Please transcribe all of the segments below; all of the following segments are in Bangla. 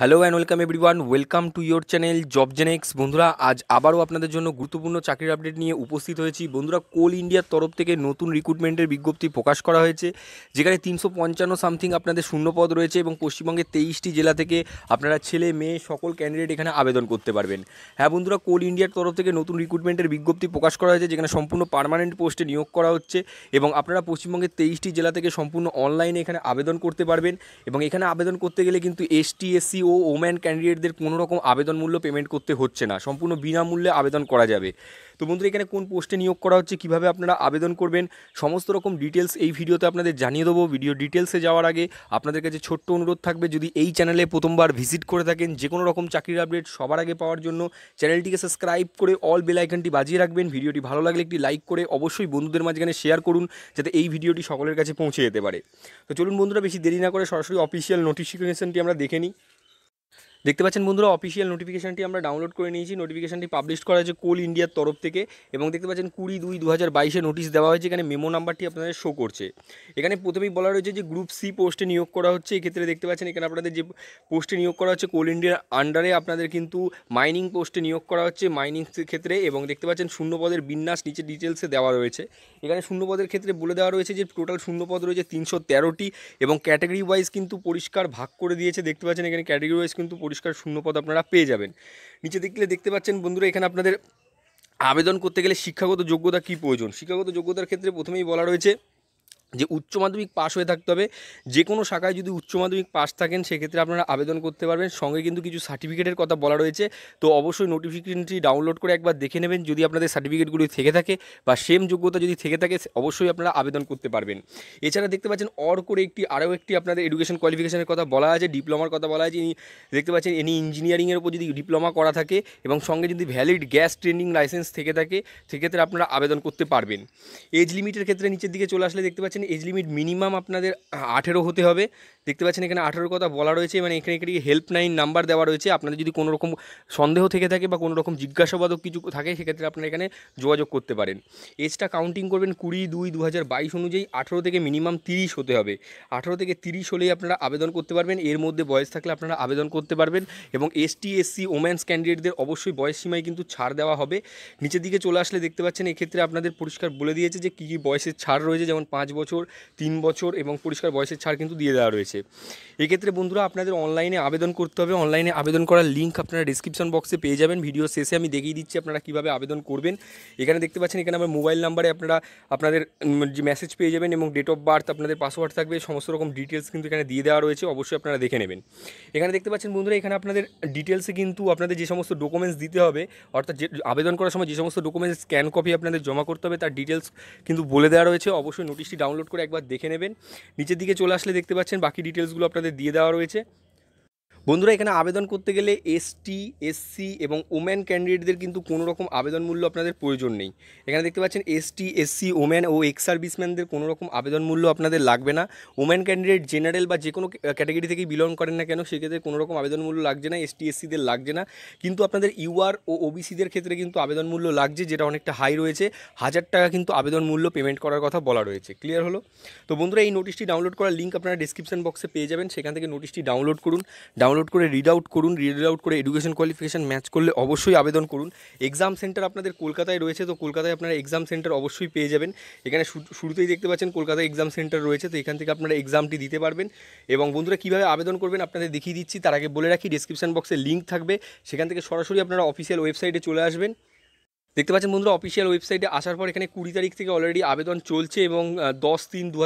hello and welcome everyone welcome to your channel job Genex বন্ধুরা আজ আবারও আপনাদের জন্য গুরুত্বপূর্ণ চাকরির আপডেট নিয়ে উপস্থিত হয়েছি বন্ধুরা কোল ইন্ডিয়ার তরফ থেকে নতুন রিক্রুটমেন্টের বিজ্ঞপ্তি প্রকাশ করা হয়েছে যেখানে তিনশো পঞ্চান্ন সামথিং আপনাদের শূন্যপদ রয়েছে এবং পশ্চিমবঙ্গের তেইশটি জেলা থেকে আপনারা ছেলে মেয়ে সকল ক্যান্ডিডেট এখানে আবেদন করতে পারবেন হ্যাঁ বন্ধুরা কোল ইন্ডিয়ার তরফ থেকে নতুন রিক্রুটমেন্টের বিজ্ঞপ্তি প্রকাশ করা হয়েছে যেখানে সম্পূর্ণ পারমানেন্ট পোস্টে নিয়োগ করা হচ্ছে এবং আপনারা পশ্চিমবঙ্গের তেইশটি জেলা থেকে সম্পূর্ণ অনলাইনে এখানে আবেদন করতে পারবেন এবং এখানে আবেদন করতে গেলে কিন্তু এসটি এসসি ও ওম্যান ক্যান্ডিডেটদের কোনো রকম আবেদন মূল্য পেমেন্ট করতে হচ্ছে না সম্পূর্ণ বিনামূল্যে আবেদন করা যাবে তো বন্ধুরা এখানে কোন পোস্টে নিয়োগ করা হচ্ছে কিভাবে আপনারা আবেদন করবেন সমস্ত রকম ডিটেলস এই ভিডিওতে আপনাদের জানিয়ে দেবো ভিডিও ডিটেলসে যাওয়ার আগে আপনাদের কাছে ছোট্ট অনুরোধ থাকবে যদি এই চ্যানেলে প্রথমবার ভিজিট করে থাকেন যে কোনো রকম চাকরির আপডেট সবার আগে পাওয়ার জন্য চ্যানেলটিকে সাবস্ক্রাইব করে অল বেল আইকনটি বাজিয়ে রাখবেন ভিডিওটি ভালো লাগলে একটি লাইক করে অবশ্যই বন্ধুদের মাঝখানে শেয়ার করুন যাতে এই ভিডিওটি সকলের কাছে পৌঁছে যেতে পারে তো চলুন বন্ধুরা বেশি দেরি না করে সরাসরি অফিসিয়াল নোটিফিকেশনটি আমরা দেখে নিই দেখতে পাচ্ছেন বন্ধুরা অফিসিয়াল নোটিফিকেশানটি আমরা ডাউনলোড করে নিয়েছি নোটিফিকেশানটি পাবলিশ করা হয়েছে কোল ইন্ডিয়ার তরফ থেকে এবং দেখতে পাচ্ছেন কুড়ি দুই দু হাজার বাইশে নোটিশ দেওয়া হয়েছে এখানে মেমো নাম্বারটি আপনাদের শো করছে এখানে প্রথমেই বলা রয়েছে যে গ্রুপ সি পোস্টে নিয়োগ করা হচ্ছে এক্ষেত্রে দেখতে পাচ্ছেন এখানে আপনাদের যে পোস্টে নিয়োগ করা হচ্ছে কোল ইন্ডিয়ার আন্ডারে আপনাদের কিন্তু মাইনিং পোস্টে নিয়োগ করা হচ্ছে মাইনিং ক্ষেত্রে এবং দেখতে পাচ্ছেন শূন্য পদের বিন্যাস নিচে ডিটেলসে দেওয়া রয়েছে এখানে শূন্য পদের ক্ষেত্রে বলে দেওয়া রয়েছে যে টোটাল শূন্য পদ রয়েছে তিনশো তেরোটি এবং ক্যাটাগরি ওয়াইজ কিন্তু পরিষ্কার ভাগ করে দিয়েছে দেখতে পাচ্ছেন এখানে ক্যাটাগরি ওয়াইজ কিন্তু পরিষ্কার শূন্যপদ আপনারা পেয়ে যাবেন নিচে দেখলে দেখতে পাচ্ছেন বন্ধুরা এখানে আপনাদের আবেদন করতে গেলে শিক্ষাগত যোগ্যতা কি প্রয়োজন শিক্ষাগত যোগ্যতার ক্ষেত্রে প্রথমেই বলা রয়েছে যে উচ্চ মাধ্যমিক পাশ হয়ে থাকতে হবে যে কোনো শাখায় যদি উচ্চ মাধ্যমিক পাশ থাকেন সেক্ষেত্রে আপনারা আবেদন করতে পারবেন সঙ্গে কিন্তু কিছু সার্টিফিকেটের কথা বলা রয়েছে তো অবশ্যই নোটিফিকেশনটি ডাউনলোড করে একবার দেখে নেবেন যদি আপনাদের সার্টিফিকেটগুলি থেকে থাকে বা সেম যোগ্যতা যদি থেকে থাকে অবশ্যই আপনারা আবেদন করতে পারবেন এছাড়া দেখতে পাচ্ছেন অর করে একটি আরও একটি আপনাদের এডুকেশন কোয়ালিফিকেশনের কথা বলা আছে ডিপ্লোমার কথা বলা আছে দেখতে পাচ্ছেন এনি ইঞ্জিনিয়ারিংয়ের উপর যদি ডিপ্লোমা করা থাকে এবং সঙ্গে যদি ভ্যালিড গ্যাস ট্রেনিং লাইসেন্স থেকে থাকে সেক্ষেত্রে আপনারা আবেদন করতে পারবেন এজ লিমিটের ক্ষেত্রে নিচের দিকে চলে আসলে দেখতে পাচ্ছেন পাচ্ছেন এজ লিমিট মিনিমাম আপনাদের আঠেরো হতে হবে দেখতে পাচ্ছেন এখানে আঠেরোর কথা বলা রয়েছে মানে এখানে একটি হেল্পলাইন নাম্বার দেওয়া রয়েছে আপনাদের যদি কোনো রকম সন্দেহ থেকে থাকে বা কোনো রকম জিজ্ঞাসাবাদক কিছু থাকে সেক্ষেত্রে আপনারা এখানে যোগাযোগ করতে পারেন এজটা কাউন্টিং করবেন কুড়ি দুই দু অনুযায়ী আঠেরো থেকে মিনিমাম তিরিশ হতে হবে আঠেরো থেকে তিরিশ হলেই আপনারা আবেদন করতে পারবেন এর মধ্যে বয়স থাকলে আপনারা আবেদন করতে পারবেন এবং এসটি এসসি ওম্যান্স ক্যান্ডিডেটদের অবশ্যই বয়স সীমায় কিন্তু ছাড় দেওয়া হবে নিচের দিকে চলে আসলে দেখতে পাচ্ছেন এক্ষেত্রে আপনাদের পরিষ্কার বলে দিয়েছে যে কী কী বয়সের ছাড় রয়েছে যেমন পাঁচ বছর বছর তিন বছর এবং পরিষ্কার বয়সের ছাড় কিন্তু দিয়ে দেওয়া রয়েছে এক্ষেত্রে বন্ধুরা আপনাদের অনলাইনে আবেদন করতে হবে অনলাইনে আবেদন করার লিঙ্ক আপনারা ডিসক্রিপশন বক্সে পেয়ে যাবেন ভিডিও শেষে আমি দেখিয়ে দিচ্ছি আপনারা কীভাবে আবেদন করবেন এখানে দেখতে পাচ্ছেন এখানে আমার মোবাইল নাম্বারে আপনারা আপনাদের যে মেসেজ পেয়ে যাবেন এবং ডেট অফ বার্থ আপনাদের পাসওয়ার্ড থাকবে সমস্ত রকম ডিটেলস কিন্তু এখানে দিয়ে দেওয়া রয়েছে অবশ্যই আপনারা দেখে নেবেন এখানে দেখতে পাচ্ছেন বন্ধুরা এখানে আপনাদের ডিটেলসে কিন্তু আপনাদের যে সমস্ত ডকুমেন্টস দিতে হবে অর্থাৎ যে আবেদন করার সময় যে সমস্ত ডকুমেন্টস স্ক্যান কপি আপনাদের জমা করতে হবে তার ডিটেলস কিন্তু বলে দেওয়া রয়েছে অবশ্যই নোটিশটি ডাউনলোড ডাউনলোড করে একবার দেখে নেবেন নিচের দিকে চলে আসলে দেখতে পাচ্ছেন বাকি ডিটেলসগুলো আপনাদের দিয়ে দেওয়া রয়েছে বন্ধুরা এখানে আবেদন করতে গেলে এসটি এসসি এবং ওম্যান ক্যান্ডিডেটদের কিন্তু কোনো রকম আবেদন মূল্য আপনাদের প্রয়োজন নেই এখানে দেখতে পাচ্ছেন এসটি এসসি ওম্যান ও এক্স সার্ভিসম্যানদের কোনো রকম আবেদন মূল্য আপনাদের লাগবে না ওম্যান ক্যান্ডিডেট জেনারেল বা যে কোনো ক্যাটাগরি থেকেই বিলং করেন না কেন সেক্ষেত্রে কোনো রকম আবেদন মূল্য লাগছে না এসটি এসসিদের লাগছে না কিন্তু আপনাদের ইউআর ও ওবিসিদের ক্ষেত্রে কিন্তু আবেদন মূল্য লাগছে যেটা অনেকটা হাই রয়েছে হাজার টাকা কিন্তু আবেদন মূল্য পেমেন্ট করার কথা বলা রয়েছে ক্লিয়ার হলো তো বন্ধুরা এই নোটিশটি ডাউনলোড করার লিঙ্ক আপনারা ডিসক্রিপশন বক্সে পেয়ে যাবেন সেখান থেকে নোটিশটি ডাউনলোড করুন ডাউন ডাউনলোড করে রিড আউট করুন রিড আউট করে এডুকেশন কোয়ালিফিকেশান ম্যাচ করলে অবশ্যই আবেদন করুন এক্সাম সেন্টার আপনাদের কলকাতায় রয়েছে তো কলকাতায় আপনারা এক্সাম সেন্টার অবশ্যই পেয়ে যাবেন এখানে শুরুতেই দেখতে পাচ্ছেন কলকাতায় এক্সাম সেন্টার রয়েছে তো এখান থেকে আপনারা এক্সামটি দিতে পারবেন এবং বন্ধুরা কীভাবে আবেদন করবেন আপনাদের দেখিয়ে দিচ্ছি তার আগে বলে রাখি ডিসক্রিপশান বক্সে লিঙ্ক থাকবে সেখান থেকে সরাসরি আপনারা অফিসিয়াল ওয়েবসাইটে চলে আসবেন দেখতে পাচ্ছেন বন্ধুরা অফিসিয়াল ওয়েবসাইটে আসার পর এখানে কুড়ি তারিখ থেকে অলরেডি আবেদন চলছে এবং দশ তিন দু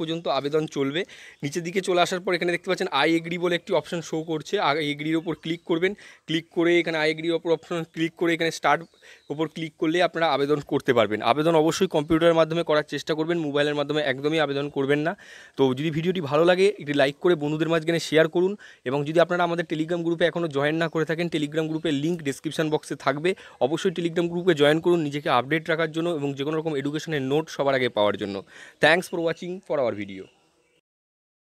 পর্যন্ত আবেদন চলবে নিচের দিকে চলে আসার পর এখানে দেখতে পাচ্ছেন আই এগ্রি বলে একটি অপশন শো করছে আই এগ্রির ওপর ক্লিক করবেন ক্লিক করে এখানে আই এগ্রির ওপর অপশন ক্লিক করে এখানে স্টার্ট ওপর ক্লিক করলে আপনারা আবেদন করতে পারবেন আবেদন অবশ্যই কম্পিউটারের মাধ্যমে করার চেষ্টা করবেন মোবাইলের মাধ্যমে একদমই আবেদন করবেন না তো যদি ভিডিওটি ভালো লাগে একটি লাইক করে বন্ধুদের মাঝখানে শেয়ার করুন এবং যদি আপনারা আমাদের টেলিগ্রাম গ্রুপে এখনও জয়েন না করে থাকেন টেলিগ্রাম গ্রুপের লিঙ্ক ডিসক্রিপশান বক্সে থাকবে অবশ্যই টেলিগ্রাম গ্রুপ ফেসবুকে জয়েন করুন নিজেকে আপডেট রাখার জন্য এবং যে কোনো রকম এডুকেশনের নোট সবার আগে পাওয়ার জন্য thanks for watching for our video